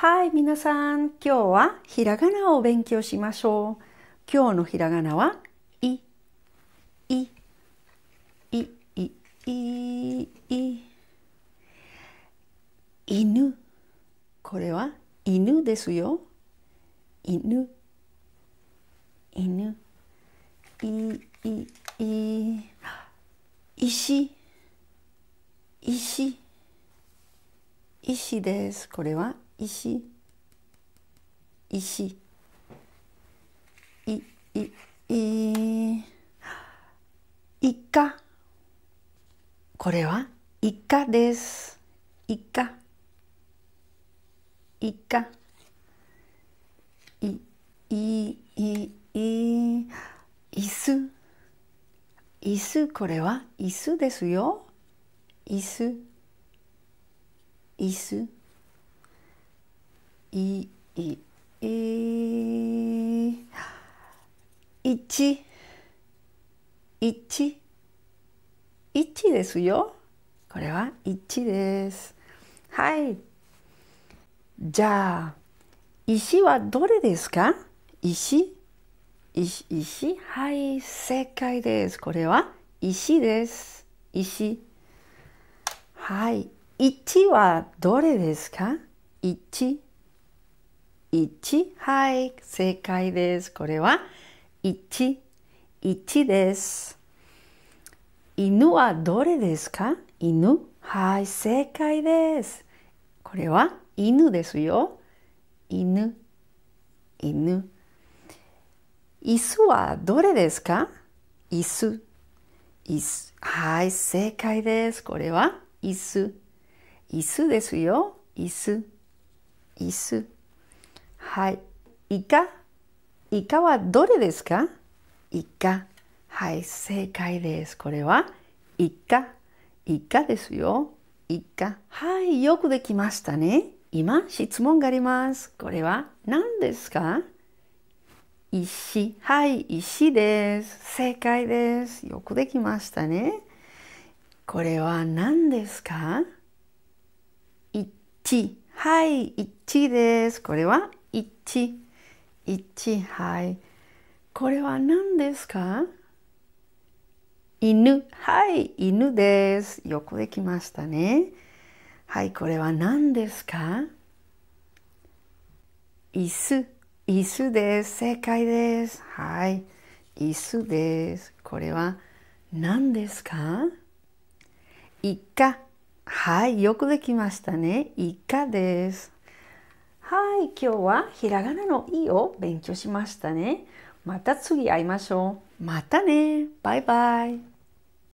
はい、皆さん、今日はひらがなを勉強しましょう。今日のひらがなは、い、い、い、い、い、い、い。犬。これは犬ですよ。犬。犬。い、い、い。石。石。石です。これはいし。いし。いいいいかこれはいかですいかいかいいいいいす椅子これはいすですよいす。いす。いいい一一一ですよこれは一ですはいじゃあ石はどれですか石石石はい正解ですこれは石です石はい1はどれですか一1はい正解ですこれは11です犬はどれですか犬はい正解ですこれは犬ですよ犬犬椅子はどれですか椅子椅子はい正解ですこれは椅子椅子ですよ椅子椅子はい。イカ。イカはどれですかイカ。はい、正解です。これはイカ。イカですよ。イカ。はい、よくできましたね。今、質問があります。これは何ですか石。はい、石です。正解です。よくできましたね。これは何ですか一。はい、一です。これは一一はい。これは何ですか犬、はい、犬です。よくできましたね。はい、これは何ですか椅子、椅子です。正解です。はい、椅子です。これは何ですかイカ、はい、よくできましたね。イカです。はい、今日はひらがなの「い」を勉強しましたね。また次会いましょう。またね。バイバイ。